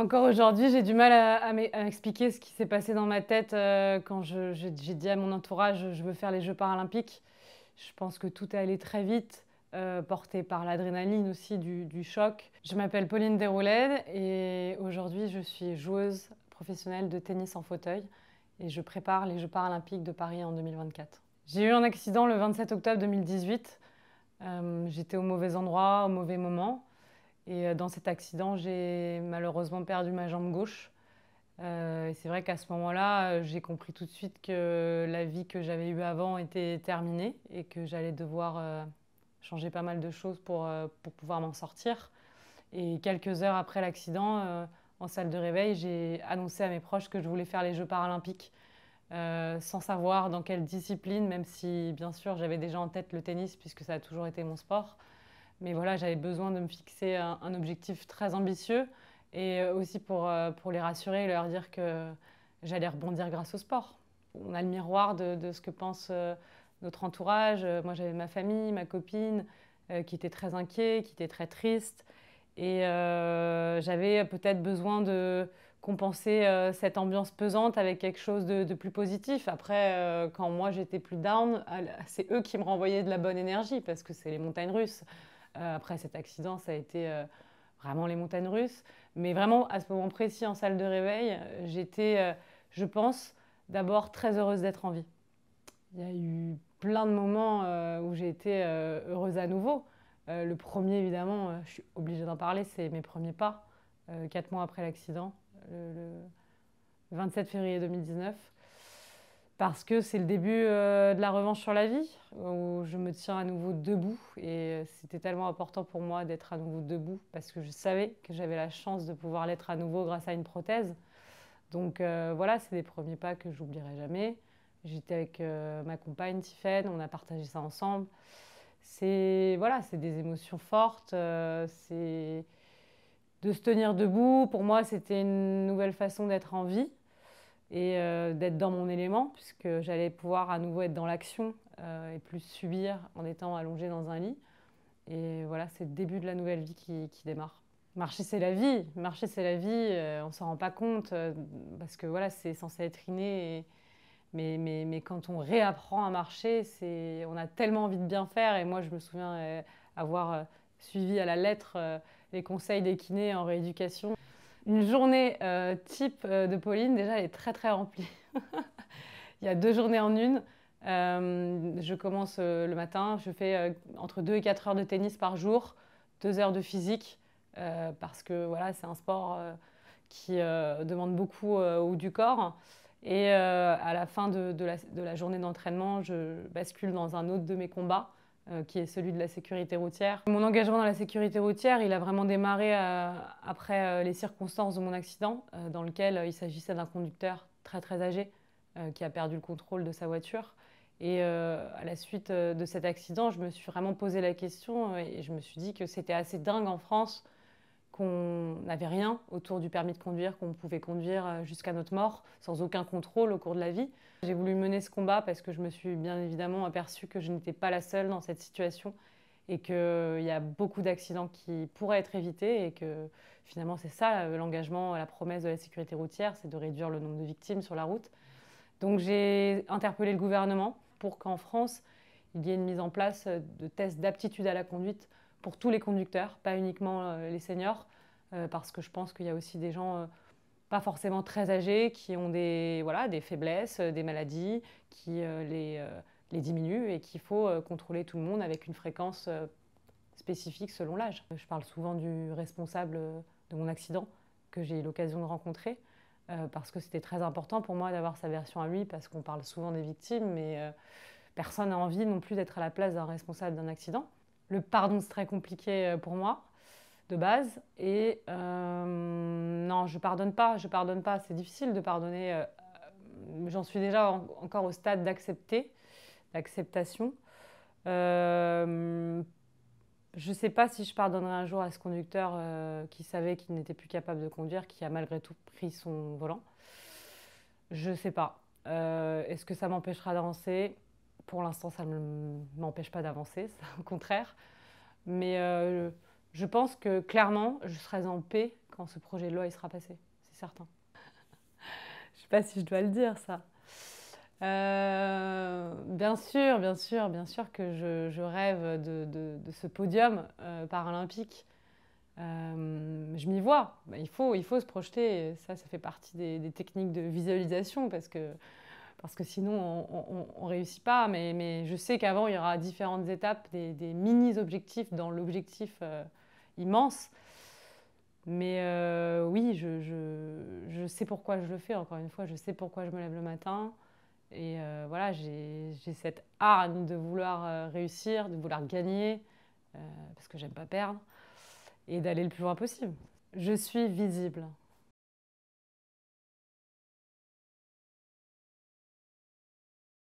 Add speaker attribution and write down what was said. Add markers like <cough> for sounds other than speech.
Speaker 1: Encore aujourd'hui, j'ai du mal à, expliquer ce qui s'est passé dans ma tête euh, quand j'ai dit à mon entourage je veux faire les Jeux paralympiques. Je pense que tout est allé très vite, euh, porté par l'adrénaline aussi du, choc. Je m'appelle Pauline Déroulède et aujourd'hui je suis joueuse professionnelle de tennis en fauteuil et je prépare les Jeux paralympiques de Paris en 2024. J'ai eu un accident le 27 octobre 2018. Euh, j'étais au mauvais endroit, au mauvais moment. Et euh, dans cet accident, j'ai malheureusement perdu ma jambe gauche. Euh, c'est vrai qu'à ce moment-là, euh, j'ai compris tout de suite que la vie que j'avais eue avant était terminée et que j'allais devoir euh, changer pas mal de choses pour, pour pouvoir m'en sortir. Et quelques heures après l'accident, en salle de réveil, j'ai annoncé à mes proches que je voulais faire les Jeux paralympiques sans savoir dans quelle discipline, même si bien sûr j'avais déjà en tête le tennis puisque ça a toujours été mon sport. Mais voilà, j'avais besoin de me fixer un, objectif très ambitieux et aussi pour, euh, les rassurer et leur dire que j'allais rebondir grâce au sport. On a le miroir de, ce que pense euh, notre entourage. Euh, moi, j'avais ma famille, ma copine qui était très inquiet, qui était très triste. Et j'avais peut-être besoin de compenser cette ambiance pesante avec quelque chose de, plus positif. Après, quand moi j'étais plus down, c'est eux qui me renvoyaient de la bonne énergie parce que c'est les montagnes russes. Euh, après cet accident, ça a été euh, vraiment les montagnes russes. Mais vraiment, à ce moment précis, en salle de réveil, euh, j'étais, je pense, d'abord très heureuse d'être en vie. Il y a eu plein de moments où j'ai été heureuse à nouveau. le premier, évidemment, je suis obligée d'en parler, c'est mes premiers pas, quatre mois après l'accident, le, 27 février 2019 parce que c'est le début euh, de la revanche sur la vie, où je me tiens à nouveau debout. Et euh, c'était tellement important pour moi d'être à nouveau debout, parce que je savais que j'avais la chance de pouvoir l'être à nouveau grâce à une prothèse. Donc euh, voilà, c'est des premiers pas que j'oublierai jamais. J'étais avec ma compagne Tiffaine, on a partagé ça ensemble. C'est voilà, c'est des émotions fortes, c'est de se tenir debout. Pour moi, c'était une nouvelle façon d'être en vie et euh, d'être dans mon élément, puisque j'allais pouvoir à nouveau être dans l'action euh, et plus subir en étant allongée dans un lit. Et voilà, c'est le début de la nouvelle vie qui, démarre. Marcher, c'est la vie. Marcher, c'est la vie. On euh, on s'en rend pas compte parce que voilà, c'est censé être inné. Mais, mais, mais, quand on réapprend à marcher, on a tellement envie de bien faire. Et moi, je me souviens avoir suivi à la lettre les conseils des kinés en rééducation. Une journée euh, type euh, de Pauline, déjà, elle est très très remplie. <laughs> Il y a deux journées en une. Euh, je commence le matin, je fais entre deux et 4 heures de tennis par jour, deux heures de physique, parce que voilà, c'est un sport qui demande beaucoup au du corps. Et à la fin de la, journée d'entraînement, je bascule dans un autre de mes combats. Euh, qui est celui de la sécurité routière. Mon engagement dans la sécurité routière, il a vraiment démarré euh, après euh, les circonstances de mon accident, dans lequel il s'agissait d'un conducteur très très âgé qui a perdu le contrôle de sa voiture. Et à la suite de cet accident, je me suis vraiment posé la question et je me suis dit que c'était assez dingue en France qu'on avait rien autour du permis de conduire, qu'on pouvait conduire euh, jusqu'à notre mort, sans aucun contrôle au cours de la vie. J'ai voulu mener ce combat parce que je me suis bien évidemment aperçue que je n'étais pas la seule dans cette situation et qu'il euh, y a beaucoup d'accidents qui pourraient être évités et que finalement c'est ça euh, l'engagement, la promesse de la sécurité routière, c'est de réduire le nombre de victimes sur la route. Donc j'ai interpellé le gouvernement pour qu'en France, il y ait une mise en place de tests d'aptitude à la conduite pour tous les conducteurs, pas uniquement les seniors, euh, parce que je pense qu'il y a aussi des gens euh, pas forcément très âgés qui ont des, voilà, des faiblesses, euh, des maladies qui les, les diminuent et qu'il faut contrôler tout le monde avec une fréquence spécifique selon l'âge. Je parle souvent du responsable de mon accident que j'ai eu l'occasion de rencontrer. parce que c'était très important pour moi d'avoir sa version à lui, parce qu'on parle souvent des victimes, mais personne n'a envie non plus d'être à la place d'un responsable d'un accident. Le pardon, c'est très compliqué pour moi de base. Et euh, non, je pardonne pas, je pardonne pas. C'est difficile de pardonner. Euh, j'en suis déjà encore au stade d'accepter, d'acceptation. Euh, je sais pas si je pardonnerai un jour à ce conducteur qui savait qu'il n'était plus capable de conduire, qui a malgré tout pris son volant. Je sais pas. Est-ce que ça m'empêchera d'avancer Pour l'instant, ça ne m'empêche pas d'avancer, <laughs> au contraire. Mais je pense que clairement, je serai en paix quand ce projet de loi sera passé, c'est certain. <laughs> je sais pas si je dois le dire ça. Euh, bien sûr, bien sûr, bien sûr que je, rêve de, ce podium euh, paralympique. Euh, je m'y vois. Bah, il, faut, il faut se projeter. Ça, ça fait partie des, techniques de visualisation parce que, parce que sinon, on ne réussit pas. Mais, mais je sais qu'avant, il y aura différentes étapes, des, mini-objectifs dans l'objectif immense. Mais euh, oui, je, sais pourquoi je le fais, encore une fois, je sais pourquoi je me lève le matin. Et euh, voilà, j'ai cette arme de vouloir euh, réussir, de vouloir gagner, parce que j'aime pas perdre, et d'aller le plus loin possible. Je suis visible.